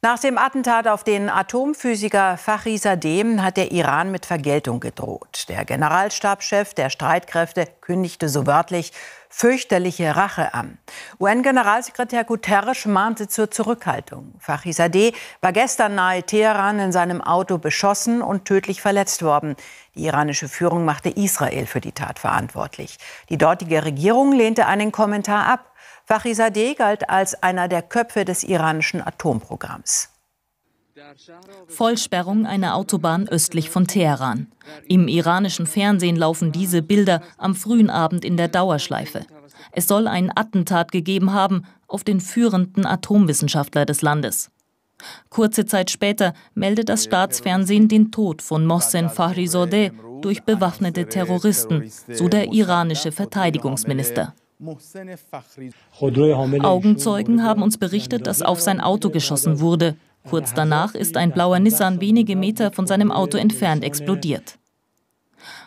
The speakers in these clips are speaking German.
Nach dem Attentat auf den Atomphysiker Fahrizadeh hat der Iran mit Vergeltung gedroht. Der Generalstabschef der Streitkräfte kündigte so wörtlich fürchterliche Rache an. UN-Generalsekretär Guterres mahnte zur Zurückhaltung. Fahrizadeh war gestern nahe Teheran in seinem Auto beschossen und tödlich verletzt worden. Die iranische Führung machte Israel für die Tat verantwortlich. Die dortige Regierung lehnte einen Kommentar ab. Fakhrizadeh galt als einer der Köpfe des iranischen Atomprogramms. Vollsperrung einer Autobahn östlich von Teheran. Im iranischen Fernsehen laufen diese Bilder am frühen Abend in der Dauerschleife. Es soll ein Attentat gegeben haben auf den führenden Atomwissenschaftler des Landes. Kurze Zeit später meldet das Staatsfernsehen den Tod von Mohsen Fahrizadeh durch bewaffnete Terroristen, so der iranische Verteidigungsminister. Augenzeugen haben uns berichtet, dass auf sein Auto geschossen wurde. Kurz danach ist ein blauer Nissan wenige Meter von seinem Auto entfernt explodiert.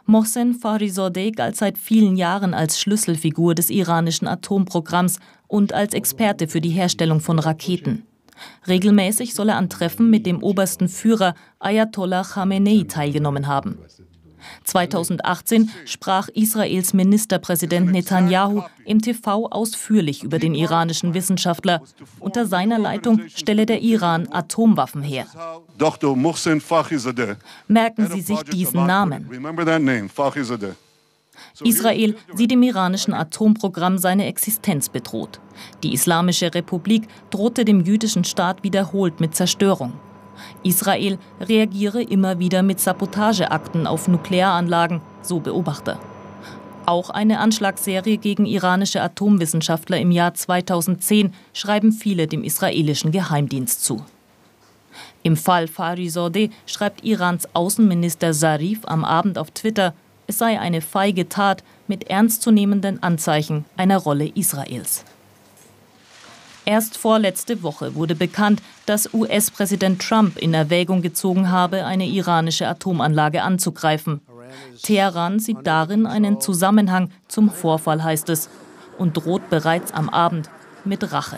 Mohsen Farizadeh galt seit vielen Jahren als Schlüsselfigur des iranischen Atomprogramms und als Experte für die Herstellung von Raketen. Regelmäßig soll er an Treffen mit dem obersten Führer Ayatollah Khamenei teilgenommen haben. 2018 sprach Israels Ministerpräsident Netanyahu im TV ausführlich über den iranischen Wissenschaftler. Unter seiner Leitung stelle der Iran Atomwaffen her. Merken Sie sich diesen Namen. Israel sieht im iranischen Atomprogramm seine Existenz bedroht. Die Islamische Republik drohte dem jüdischen Staat wiederholt mit Zerstörung. Israel reagiere immer wieder mit Sabotageakten auf Nuklearanlagen, so Beobachter. Auch eine Anschlagsserie gegen iranische Atomwissenschaftler im Jahr 2010 schreiben viele dem israelischen Geheimdienst zu. Im Fall Farizodeh schreibt Irans Außenminister Zarif am Abend auf Twitter, es sei eine feige Tat mit ernstzunehmenden Anzeichen einer Rolle Israels. Erst vorletzte Woche wurde bekannt, dass US-Präsident Trump in Erwägung gezogen habe, eine iranische Atomanlage anzugreifen. Teheran sieht darin einen Zusammenhang zum Vorfall, heißt es, und droht bereits am Abend mit Rache.